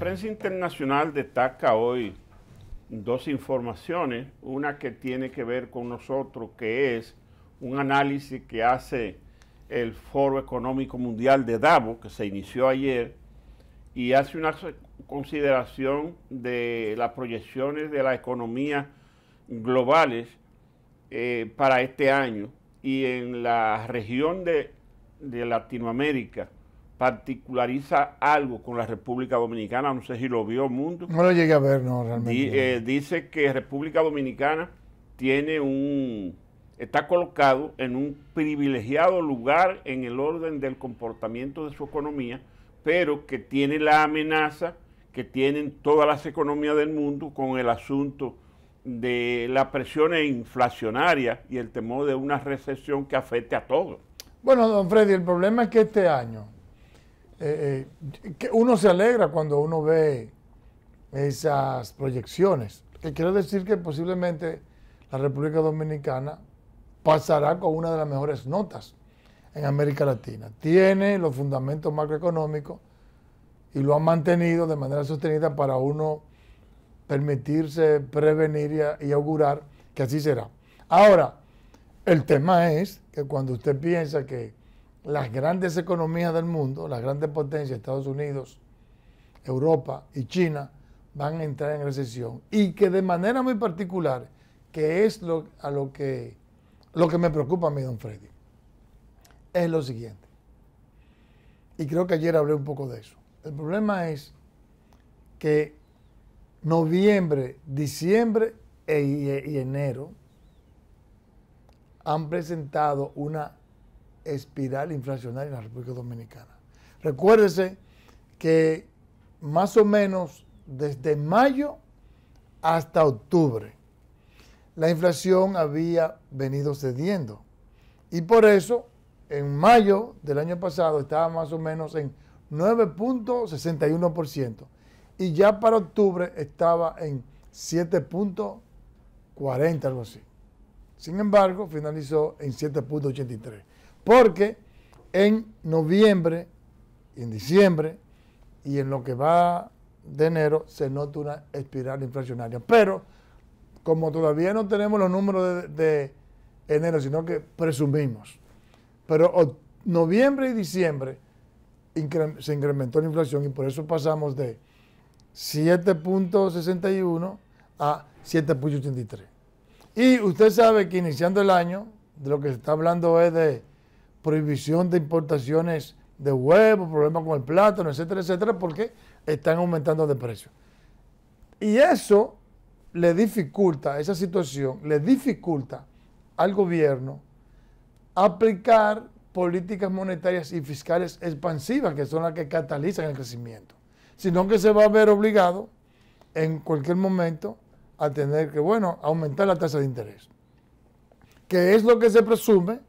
La prensa internacional destaca hoy dos informaciones, una que tiene que ver con nosotros, que es un análisis que hace el Foro Económico Mundial de Davos, que se inició ayer, y hace una consideración de las proyecciones de la economía globales eh, para este año y en la región de Latinoamérica particulariza algo con la República Dominicana, no sé si lo vio el Mundo. No lo llegué a ver, no, realmente. Eh, dice que República Dominicana tiene un, está colocado en un privilegiado lugar en el orden del comportamiento de su economía, pero que tiene la amenaza que tienen todas las economías del mundo con el asunto de la presión inflacionaria y el temor de una recesión que afecte a todos. Bueno, don Freddy, el problema es que este año, eh, eh, que uno se alegra cuando uno ve esas proyecciones. Que quiero decir que posiblemente la República Dominicana pasará con una de las mejores notas en América Latina. Tiene los fundamentos macroeconómicos y lo ha mantenido de manera sostenida para uno permitirse prevenir y, y augurar que así será. Ahora, el tema es que cuando usted piensa que las grandes economías del mundo, las grandes potencias, Estados Unidos, Europa y China, van a entrar en recesión y que de manera muy particular, que es lo, a lo que, lo que me preocupa a mí, don Freddy, es lo siguiente. Y creo que ayer hablé un poco de eso. El problema es que noviembre, diciembre e, y enero han presentado una espiral inflacionaria en la República Dominicana. Recuérdese que más o menos desde mayo hasta octubre la inflación había venido cediendo. Y por eso, en mayo del año pasado estaba más o menos en 9.61%. Y ya para octubre estaba en 7.40, algo así. Sin embargo, finalizó en 7.83. Porque en noviembre, en diciembre y en lo que va de enero se nota una espiral inflacionaria. Pero como todavía no tenemos los números de, enero, sino que presumimos. Pero noviembre y diciembre se incrementó la inflación y por eso pasamos de 7.61 a 7.83. Y usted sabe que iniciando el año, de lo que se está hablando es de prohibición de importaciones de huevos, problemas con el plátano, etcétera, etcétera, porque están aumentando de precio. Y eso le dificulta, esa situación le dificulta al gobierno aplicar políticas monetarias y fiscales expansivas, que son las que catalizan el crecimiento, sino que se va a ver obligado en cualquier momento a tener que, bueno, aumentar la tasa de interés, que es lo que se presume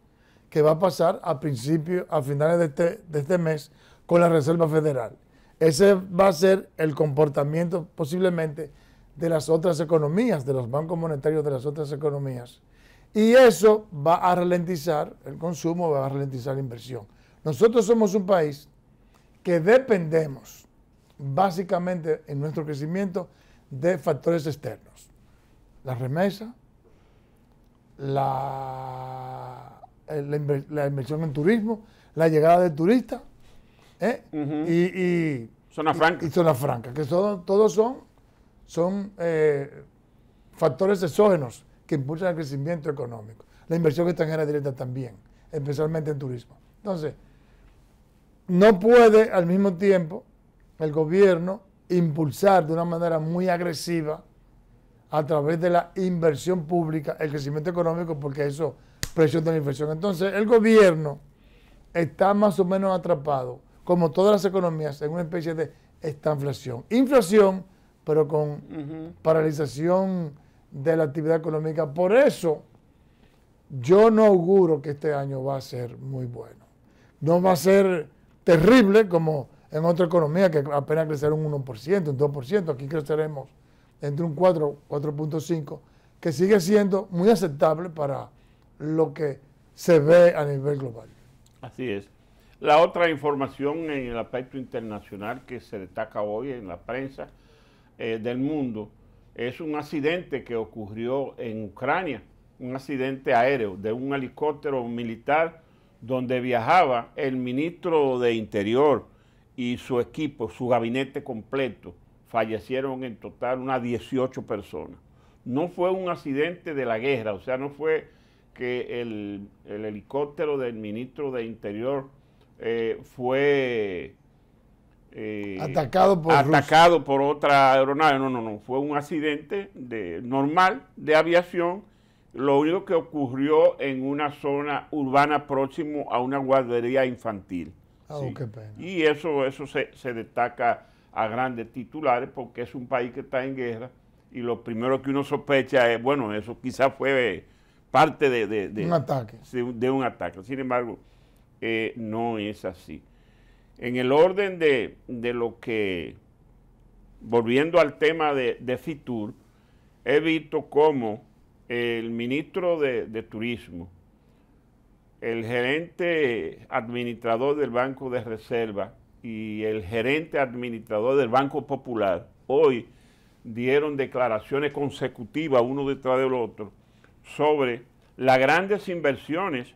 que va a pasar a principios, a finales de este, de este mes con la Reserva Federal. Ese va a ser el comportamiento posiblemente de las otras economías, de los bancos monetarios de las otras economías. Y eso va a ralentizar el consumo, va a ralentizar la inversión. Nosotros somos un país que dependemos básicamente en nuestro crecimiento de factores externos. La remesa, la eh, la, inversión en turismo, la llegada de turistas ¿eh? y, y, Zona franca. que todos son, son eh, factores exógenos que impulsan el crecimiento económico. La inversión extranjera directa también, especialmente en turismo. Entonces, no puede al mismo tiempo el gobierno impulsar de una manera muy agresiva a través de la inversión pública el crecimiento económico porque eso de la inflación. Entonces, el gobierno está más o menos atrapado, como todas las economías, en una especie de estanflación. Inflación, pero con paralización de la actividad económica. Por eso, yo no auguro que este año va a ser muy bueno. No va a ser terrible como en otra economía que apenas crecerá un 1%, un 2%. Aquí creceremos entre un 4, 4.5, que sigue siendo muy aceptable para lo que se ve a nivel global. Así es. La otra información en el aspecto internacional que se destaca hoy en la prensa eh, del mundo es un accidente que ocurrió en Ucrania, un accidente aéreo de un helicóptero militar donde viajaba el ministro de Interior y su equipo, su gabinete completo. Fallecieron en total unas 18 personas. No fue un accidente de la guerra, o sea, no fue que el, helicóptero del ministro de Interior eh, fue eh, atacado, por, por, otra aeronave. No, no, no. Fue un accidente de, normal de aviación. Lo único que ocurrió en una zona urbana próximo a una guardería infantil. Oh, y eso, eso se, se destaca a grandes titulares porque es un país que está en guerra y lo primero que uno sospecha es, bueno, eso quizás fue parte de, un ataque. Sin embargo, eh, no es así. En el orden de, lo que, volviendo al tema de, FITUR, he visto cómo el ministro de, Turismo, el gerente administrador del Banco de Reserva y el gerente administrador del Banco Popular hoy dieron declaraciones consecutivas uno detrás del otro sobre las grandes inversiones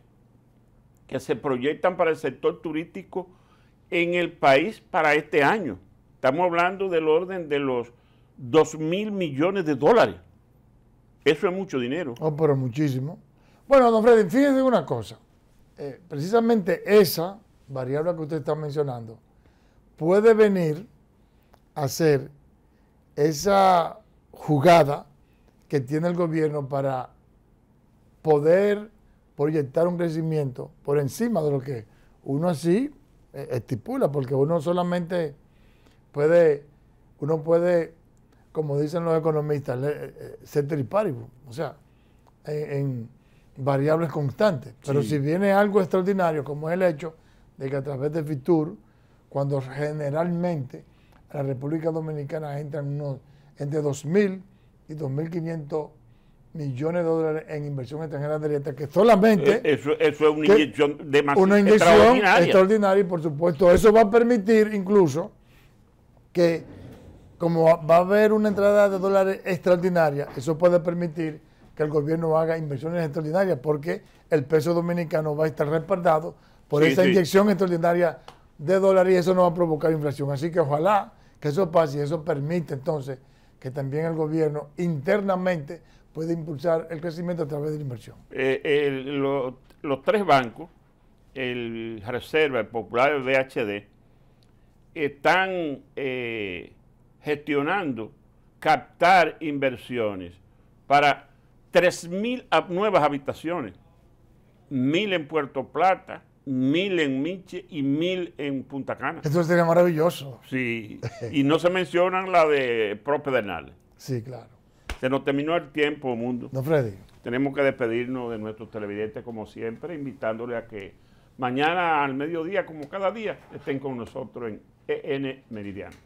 que se proyectan para el sector turístico en el país para este año. Estamos hablando del orden de los 2 mil millones de dólares. Eso es mucho dinero. Oh, pero muchísimo. Bueno, don Freddy, fíjese una cosa. Eh, precisamente esa variable que usted está mencionando puede venir a ser esa jugada que tiene el gobierno para poder proyectar un crecimiento por encima de lo que uno así eh, estipula, porque uno solamente puede, uno puede, como dicen los economistas, eh, eh, ser triparibus, o sea, en, variables constantes. Pero si viene algo extraordinario, como es el hecho de que a través de FITUR, cuando generalmente la República Dominicana entra entre 2.000 y 2.500 millones de dólares en inversión extranjera directa, que solamente... Eh, eso, es una inyección demasiado Una inyección extraordinaria. y por supuesto eso va a permitir incluso que como va a haber una entrada de dólares extraordinaria, eso puede permitir que el gobierno haga inversiones extraordinarias porque el peso dominicano va a estar respaldado por esa inyección extraordinaria de dólares y eso no va a provocar inflación. Así que ojalá que eso pase y eso permite entonces que también el gobierno internamente puede impulsar el crecimiento a través de la inversión. Eh, los tres bancos, el Reserva, el Popular y el BHD, están eh, gestionando captar inversiones para 3.000 nuevas habitaciones, 1.000 en Puerto Plata, 1.000 en Miche y 1.000 en Punta Cana. Eso sería maravilloso. Sí, y no se mencionan la de Propedernales. Sí, claro. Se nos terminó el tiempo, mundo. No, Freddy. Tenemos que despedirnos de nuestros televidentes como siempre, invitándoles a que mañana al mediodía, como cada día, estén con nosotros en EN Meridiano.